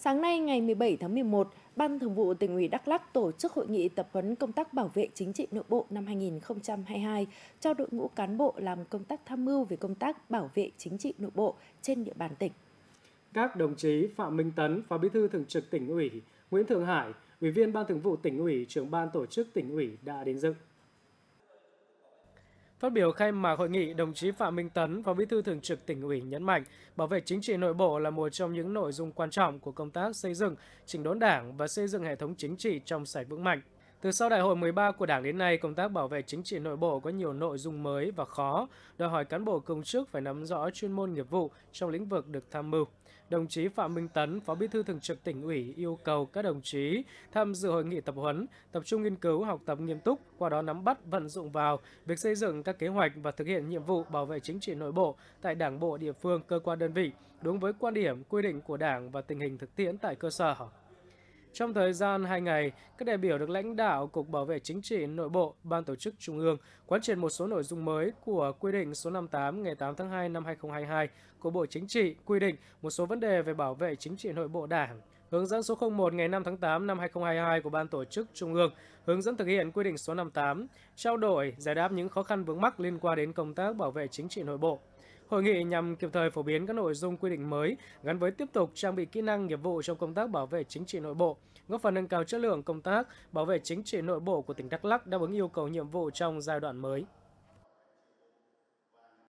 Sáng nay ngày 17 tháng 11, Ban Thường vụ tỉnh ủy Đắk Lắk tổ chức hội nghị tập huấn công tác bảo vệ chính trị nội bộ năm 2022 cho đội ngũ cán bộ làm công tác tham mưu về công tác bảo vệ chính trị nội bộ trên địa bàn tỉnh. Các đồng chí Phạm Minh Tấn, Phó Bí thư Thường trực tỉnh ủy, Nguyễn Thường Hải, Ủy viên Ban Thường vụ tỉnh ủy, trưởng ban tổ chức tỉnh ủy đã đến dự. Phát biểu khai mạc hội nghị, đồng chí Phạm Minh Tấn, Phó Bí thư Thường trực tỉnh ủy nhấn mạnh, bảo vệ chính trị nội bộ là một trong những nội dung quan trọng của công tác xây dựng, chỉnh đốn Đảng và xây dựng hệ thống chính trị trong sạch vững mạnh, từ sau đại hội 13 của Đảng đến nay, công tác bảo vệ chính trị nội bộ có nhiều nội dung mới và khó, đòi hỏi cán bộ công chức phải nắm rõ chuyên môn nghiệp vụ trong lĩnh vực được tham mưu. Đồng chí Phạm Minh Tấn, Phó Bí thư Thường trực tỉnh ủy yêu cầu các đồng chí tham dự hội nghị tập huấn, tập trung nghiên cứu, học tập nghiêm túc, qua đó nắm bắt vận dụng vào việc xây dựng các kế hoạch và thực hiện nhiệm vụ bảo vệ chính trị nội bộ tại Đảng bộ địa phương, cơ quan đơn vị đúng với quan điểm, quy định của Đảng và tình hình thực tiễn tại cơ sở. Trong thời gian 2 ngày, các đại biểu được lãnh đạo Cục Bảo vệ Chính trị Nội bộ, Ban tổ chức Trung ương quán triệt một số nội dung mới của quy định số 58 ngày 8 tháng 2 năm 2022 của Bộ Chính trị quy định một số vấn đề về bảo vệ chính trị nội bộ Đảng, hướng dẫn số 01 ngày 5 tháng 8 năm 2022 của Ban Tổ chức Trung ương hướng dẫn thực hiện quy định số 58, trao đổi, giải đáp những khó khăn vướng mắc liên quan đến công tác bảo vệ chính trị nội bộ. Hội nghị nhằm kịp thời phổ biến các nội dung quy định mới gắn với tiếp tục trang bị kỹ năng nghiệp vụ trong công tác bảo vệ chính trị nội bộ, góp phần nâng cao chất lượng công tác bảo vệ chính trị nội bộ của tỉnh Đắk Lắk đáp ứng yêu cầu nhiệm vụ trong giai đoạn mới.